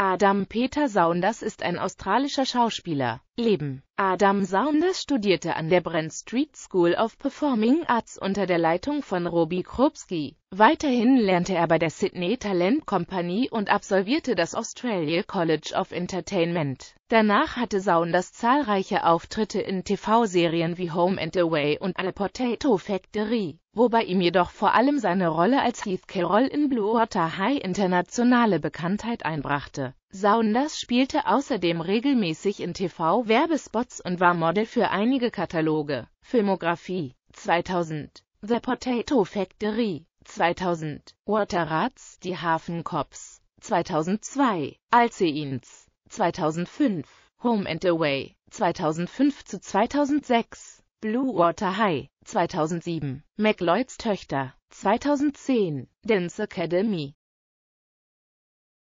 Adam Peter Saunders ist ein australischer Schauspieler. Leben Adam Saunders studierte an der Brent Street School of Performing Arts unter der Leitung von Robbie Krupski. Weiterhin lernte er bei der Sydney Talent Company und absolvierte das Australia College of Entertainment. Danach hatte Saunders zahlreiche Auftritte in TV-Serien wie Home and Away und A Potato Factory wobei ihm jedoch vor allem seine Rolle als Heath Carroll in Blue Water High internationale Bekanntheit einbrachte. Saunders spielte außerdem regelmäßig in TV-Werbespots und war Model für einige Kataloge. Filmografie 2000 The Potato Factory 2000 Water Rats Die Hafencops 2002 Alceins 2005 Home and Away 2005 zu 2006 Blue Water High, 2007, McLeods Töchter, 2010, Dance Academy,